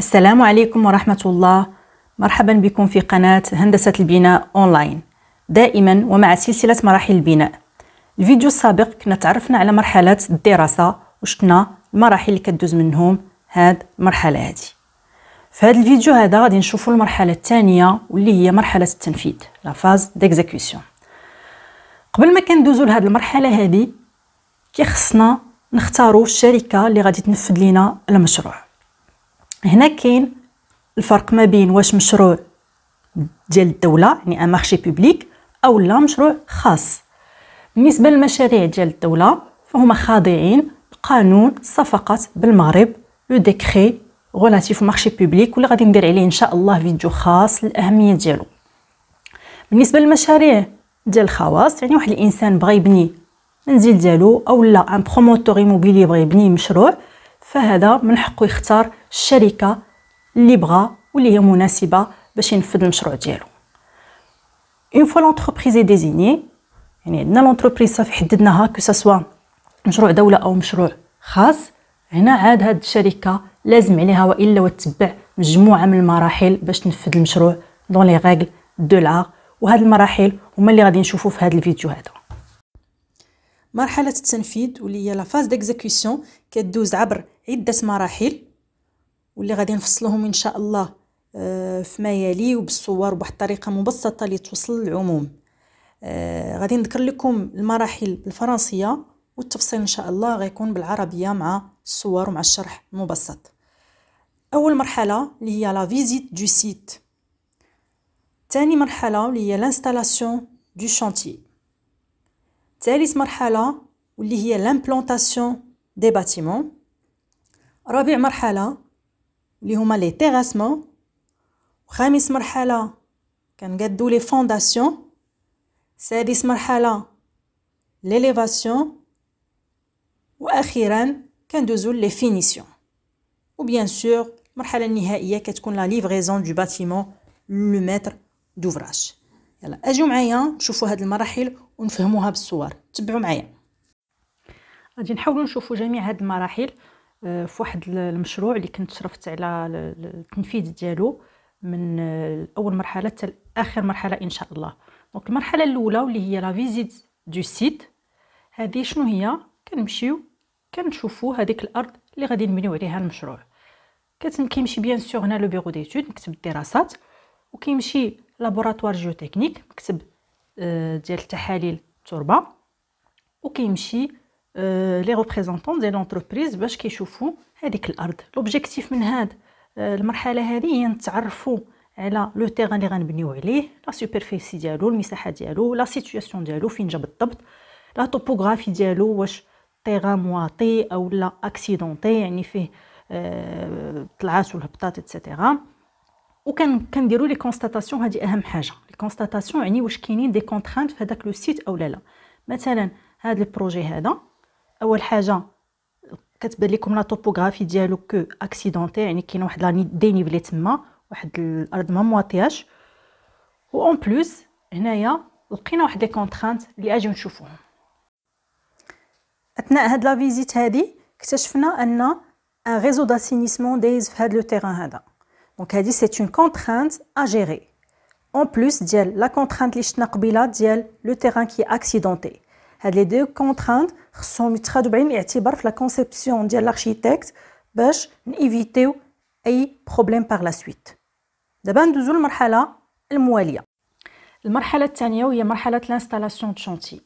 السلام عليكم ورحمة الله مرحبا بكم في قناة هندسة البناء أونلاين دائما ومع سلسلة مراحل البناء الفيديو السابق كنا تعرفنا على مرحلة الدراسة وشتنا المراحل اللي كدوز منهم هاد المرحلة هادي في هاد الفيديو هذا غادي نشوفوا المرحلة الثانية واللي هي مرحلة التنفيذ لا فاز ديكزيكسيون قبل ما كندوزو لهاد المرحلة هادي كيخصنا نختاروا الشركة اللي غادي تنفذ لينا المشروع هنا كاين الفرق ما بين واش مشروع ديال الدوله يعني ان مارشي بوبليك او لا مشروع خاص بالنسبه للمشاريع ديال الدوله فهما خاضعين لقانون الصفقات بالمغرب لو ديكري غولاتيف مارشي بوبليك واللي غادي ندير عليه ان شاء الله فيديو خاص للاهميه ديالو بالنسبه للمشاريع ديال الخواص يعني واحد الانسان بغى يبني منزل ديالو اولا ان بروموتور ايموبيلي بغى يبني مشروع فهذا من حقه يختار الشركه اللي بغا واللي هي مناسبه باش ينفذ المشروع ديالو اون فوا لونتربريز اي ديزيني يعني عندنا لونتربريز صافي حددناها كو سوا مشروع دوله او مشروع خاص هنا عاد هاد الشركه لازم عليها والا وتتبع مجموعه من المراحل باش تنفذ المشروع دون لي ريغل دو لار وهاد المراحل هما اللي غادي نشوفو في هاد الفيديو هذا مرحله التنفيذ واللي هي لا فاز ديكزيكسيون كدوز عبر عده مراحل واللي غادي نفصلوهم ان شاء الله آه، فيما يلي وبالصور بواحد الطريقه مبسطه اللي توصل للعموم آه، غادي نذكر لكم المراحل بالفرنسيه والتفصيل ان شاء الله غيكون بالعربيه مع الصور ومع الشرح المبسط اول مرحله اللي هي لا فيزيت دو سيت ثاني مرحله اللي هي لانستالاسيون دو شانتيي ثالث مرحله واللي هي لامبلونطاسيون دي باتيمون رابع مرحله اللي هما لي تيغاسمون خامس مرحله كنقادو لي فونداسيون سادس مرحله ليليفاسيون واخيرا كندوزو لي فينيسيون وبيان سور المرحله النهائيه كتكون لا ليفريزون دو باتيمون لو متر دوفراج يلا اجيو معايا نشوفوا هاد المراحل ونفهموها بالصور تبعوا معايا غادي نحاولوا نشوفوا جميع هاد المراحل آه، في واحد المشروع اللي كنت شرفت على التنفيذ ديالو من آه، اول مرحله حتى اخر مرحله ان شاء الله دونك المرحله الاولى واللي هي لا فيزيت دو سيت هذه شنو هي كنمشيو كنشوفوا هذيك الارض اللي غادي نبنيو عليها المشروع كتمشي كيمشي بيان سور هنا لو بيغو ديتود نكتب الدراسات وكيمشي لابوراتوار جيوتكنيك مكتب ديال تحاليل التربه وكيمشي لي ريبريزونطون ديال لونتربريز باش كيشوفوا هذيك الارض لوبجيكتيف من هاد المرحله هذه هي نتعرفوا على لو تيغان اللي غنبنيو عليه لا سوبرفيسي ديالو المساحه ديالو لا سيتوياسيون ديالو فين جا بالضبط لا توبوغرافي ديالو واش تيغا مواطي او لا اكسيدونتي يعني فيه طلعات ولا هبطات ايتترا وكان كنديروا لي كونستاتاسيون هذه اهم حاجه الكونستاتاسيون يعني واش كاينين دي كونترانت في هذاك لو سيت او لا لا مثلا هذا البروجي هذا اول حاجه كتبان لكم لا توبوغرافي ديالو كو اكسيدونتي يعني كاين واحد لا دينيفلي تما واحد الارض ما مواطياش و اون بلوس هنايا لقينا واحد لي كونترانت اللي اجيو نشوفوهم اثناء هاد لا فيزيت هادي اكتشفنا ان ان ريزو داسينيسمون دايز في هاد لو تيران هذا Donc, elle dit c'est une contrainte à gérer. En plus, ديال la contrainte اللي شفنا قبيله le terrain qui est accidenté. les deux contraintes sont très à الاعتبار la conception de l'architecte pour éviter les problèmes par la suite. Nous la للمرحله المواليه. La الثانيه est مرحله l'installation de chantier.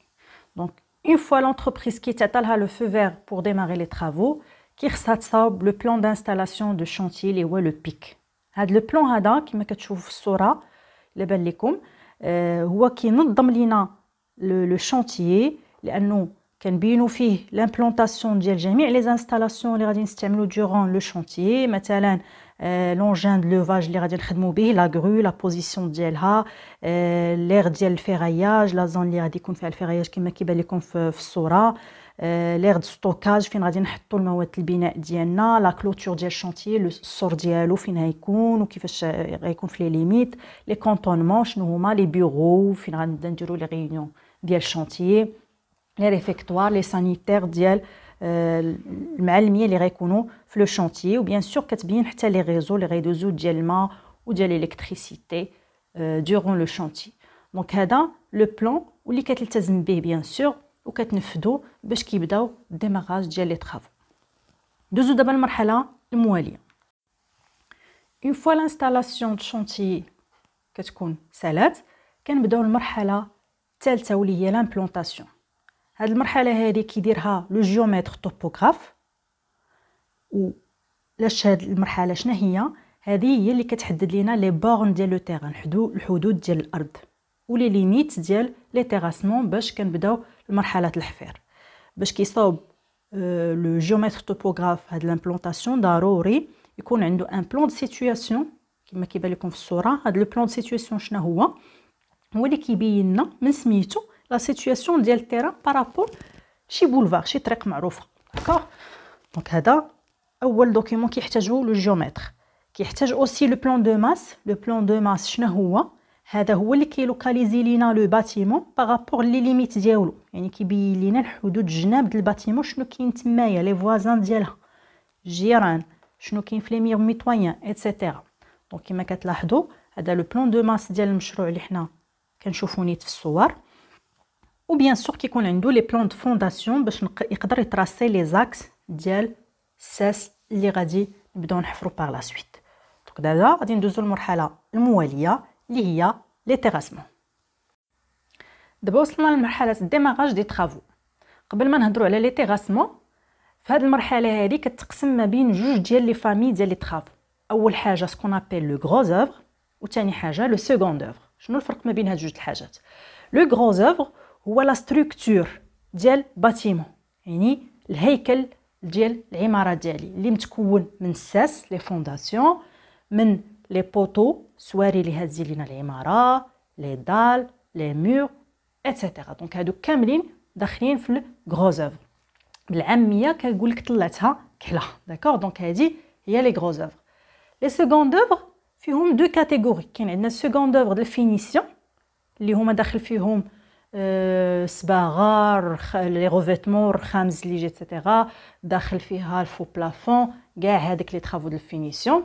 Donc une fois l'entreprise qui تعطالها le feu vert pour démarrer les travaux, qui تصاوب le plan d'installation de chantier les le PIC. هاد لو بلون هذا كما كتشوفوا في الصوره الا بان لكم آه هو كينظم لينا لو شونتيي لانه كنبينوا فيه لامبلونطاسيون ديال جميع لي انستالاسيون اللي غادي نستعملو دوران لو شونتيي مثلا آه لونجين دو لوفاج اللي غادي نخدمو به لا غرو لا بوزيسيون ديالها آه لير ديال الفيراياج لا زون اللي غادي يكون فيها الفيراياج كما كيبان لكم في, في الصوره ليغ دو ستوكاج فين غادي نحطوا المواد البناء ديالنا لا كلوتور ديال الشونتيي السور ديالو فين غيكون وكيفاش غيكون في لي ليميت لي كونطونمون شنو هما لي بيرو فين غنبدا نديرو لي ريونيون ديال الشونتيي لي ريفيكتوار لي سانيتير ديال المعلميه اللي غيكونوا في لو شونتيي وبيان سور كتبين حتى لي ريزو اللي غيدوزو ديال الماء وديال الكتريسيتي دورون لو شونتيي دونك هذا لو بلان واللي كتلتزم به بيان سور وكتنفذوا باش كيبداو ديماغاج ديال لي طراف دوزو دابا المرحله المواليه اون فوا لانستالاسيون شونتي كتكون سالات كنبداو المرحله الثالثه واللي هي لامبلونطاسيون هاد المرحله هادي كيديرها لو جيومتر توبوغراف و لاش هاد المرحله شنو هي هذه هي اللي كتحدد لينا لي بورن ديال لو تيران الحدود ديال الارض ولي ليميت ديال لي تيراسمون باش كنبداو مرحله الحفير باش كيصاوب لو جيومتر توبوغراف هاد لامبلونطاسيون ضروري يكون عنده ان بلان دو سيتوياسيون كما كيبان لكم في الصوره هاد لو بلان دو سيتوياسيون شنو هو هو اللي كيبين لنا من سميتو لا سيتوياسيون ديال التيرا بارابور شي بولفار شي طريق معروفه داكوغ دونك هذا اول دوكيمون كيحتاجو لو جيومتر كيحتاج اوسي لو بلان دو ماس لو بلان دو ماس شنو هو هذا هو اللي كيلوكاليزي لينا لو باتيمون باغابوغ لي ليميت ديالو يعني كيبين لينا الحدود الجناب ديال الباتيمون شنو كاين تمايا لي فوازان ديالها جيران شنو كاين في لي ميغ ميتويان ايتترا دونك كما كتلاحظوا هذا لو بلون دو ماس ديال المشروع اللي حنا كنشوفو نيت في الصور و بيان سور كيكون عنده لي بلون دو فونداسيون باش يقدر يتراسي لي زاكس ديال الساس اللي غادي نبداو نحفرو بار لا سويت دونك دابا غادي ندوزو للمرحله المواليه اللي هي لي تيراسمون دابا وصلنا لمرحله الديماغاج دي طرافو قبل ما نهضروا على لي تيراسمون في هذه المرحله هذه كتقسم ما بين جوج ديال لي فامي ديال لي طرافو اول حاجه سكون ابيل لو غروز اوفر وثاني حاجه لو سكوند اوفر شنو الفرق ما بين هاد جوج الحاجات لو غروز اوفر هو لا ستركتور ديال باتيمون يعني الهيكل ديال العماره ديالي اللي متكون من الساس لي فونداسيون من لي بوتو سواري اللي هازين لينا العماره لي دال لي مور اتسيتيرا دونك هادو كاملين داخلين في الكروز اوفر بالعاميه كنقول لك طلعتها كحله داكور دونك هادي هي لي غروز اوفر لي سكوند اوفر فيهم دو كاتيجوري كاين عندنا سكوند اوفر ديال فينيسيون اللي هما داخل فيهم الصباغه لي روفيتمون الرخام الزليج اتسيتيرا داخل فيها الفو بلافون كاع هذاك لي طرافو ديال فينيسيون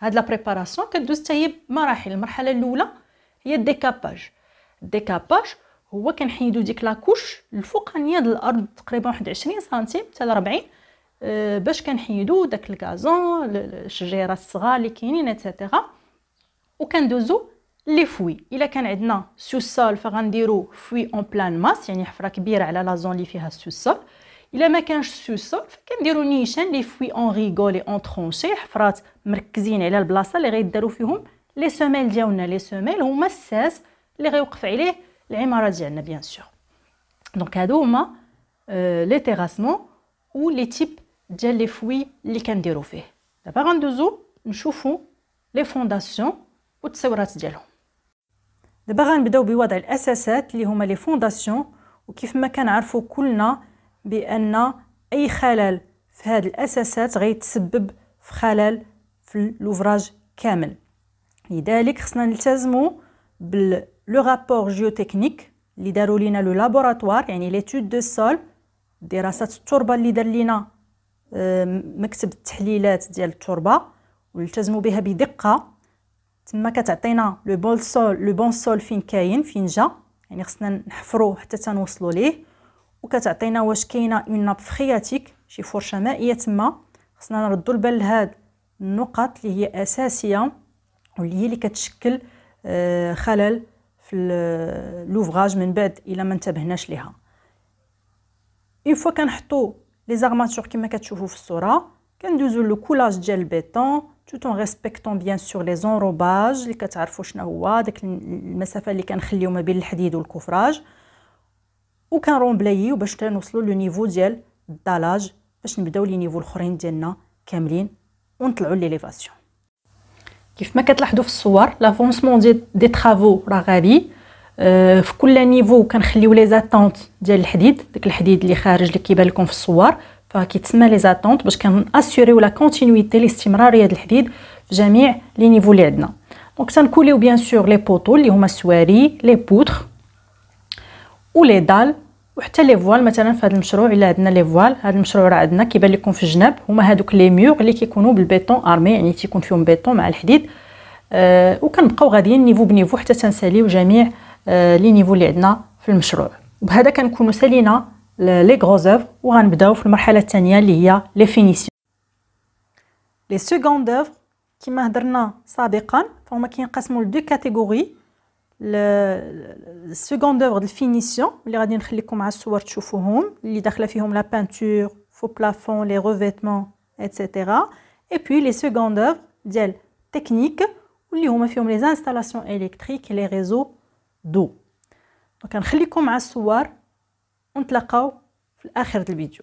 هاد لا بريباراسيون كدوز حتى هي بمراحل المرحله الاولى هي الديكاباج الديكاباج هو كنحيدو ديك لاكوش الفوقانيه ديال الارض تقريبا واحد 20 سنتيم حتى ل 40 آه، باش كنحيدو داك الكازون الشجيره الصغار اللي كاينين اتسيتيرا وكندوزو لي فوي الا كان عندنا سوسول فغنديرو فوي اون بلان ماس يعني حفره كبيره على لا زون اللي فيها السوسول الا ما كانش سوسول فكنديروا نيشان لي فوي اون ريغول اون ترونشي حفرات مركزين على البلاصه اللي غيداروا فيهم لي سوميل ديالنا لي سوميل هما الساس اللي غيوقف عليه العماره ديالنا بيان سور دونك هادو هما لي تيراسمون و لي تيب ديال لي فوي اللي كنديروا فيه دابا غندوزو نشوفو لي فونداسيون والتصويرات ديالهم دابا غنبداو بوضع الاساسات اللي هما لي فونداسيون وكيف ما كنعرفو كلنا بان اي خلل في هذه الاساسات غيتسبب في خلل في لوفراج كامل لذلك خصنا نلتزموا بال لو رابور جيوتكنيك اللي داروا لينا لو لابوراتوار يعني ليتود دو سول دراسات التربه اللي دار لينا مكتب التحليلات ديال التربه والتزموا بها بدقه تما كتعطينا لو بون سول لو بون سول فين كاين فين جا يعني خصنا نحفروا حتى تنوصلوا ليه وكتعطينا واش كاينه اون ناب فخياتيك شي فرشه مائيه تما خصنا نردو البال لهاد النقط اللي هي اساسيه واللي هي اللي كتشكل آه، خلل في لوفراج من بعد الا ما انتبهناش ليها اون فوا كنحطو لي زارماتور كما كتشوفوا في الصوره كندوزو لو كولاج ديال البيطون توت اون ريسبكتون بيان سور لي زونروباج اللي كتعرفوا شنو هو داك المسافه اللي كنخليو ما بين الحديد والكفراج وكنرومبلاييو باش تنوصلوا لو نيفو ديال الدالاج باش نبداو لي نيفو الاخرين ديالنا كاملين ونطلعوا ليليفاسيون كيف ما كتلاحظوا في الصور لافونسمون ديال دي طرافو راه غالي آه، في كل نيفو كنخليو لي زاتونت ديال الحديد داك الحديد اللي خارج اللي كيبان لكم في الصور فكيتسمى لي زاتونت باش كناسيوريو لا كونتينيتي الاستمراريه ديال الحديد في جميع لي نيفو اللي عندنا دونك تنكوليو بيان سور لي بوطو اللي هما السواري لي بوتر ولي دال وحتى لي فوال مثلا في هذا المشروع الا عندنا لي فوال هذا المشروع راه عندنا كيبان لكم في الجناب هما هذوك لي ميور اللي كيكونوا بالبيتون ارمي يعني تيكون فيهم بيتون مع الحديد أه وكنبقاو غاديين نيفو بنيفو حتى تنساليو جميع أه لي نيفو اللي عندنا في المشروع وبهذا كنكونوا سالينا لي غروزوف وغنبداو في المرحله الثانيه اللي هي لي فينيسيون لي سيكوند اوف كما هضرنا سابقا فهما كينقسموا لدو كاتيجوري le seconde œuvre de finition que je vais vous montrer ici, qui contiennent la peinture sur le plafond, les revêtements, etc. Et puis les secondes œuvres techniques qui contiennent les installations électriques et les réseaux d'eau. Donc vous laisse avec les images et on se retrouve la fin de la vidéo.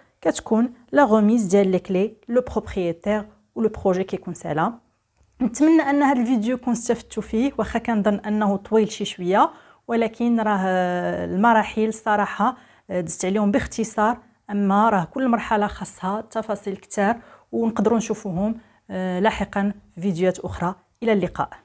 كتكون لا غوميز ديال لي كلي لو بروبريتير لو بروجي كيكون سالا نتمنى ان هذا الفيديو يكون استفدتوا فيه واخا كنظن انه طويل شي شويه ولكن راه المراحل الصراحه دزت عليهم باختصار اما راه كل مرحله خاصها تفاصيل كتار ونقدروا نشوفوهم آه، لاحقا في فيديوهات اخرى الى اللقاء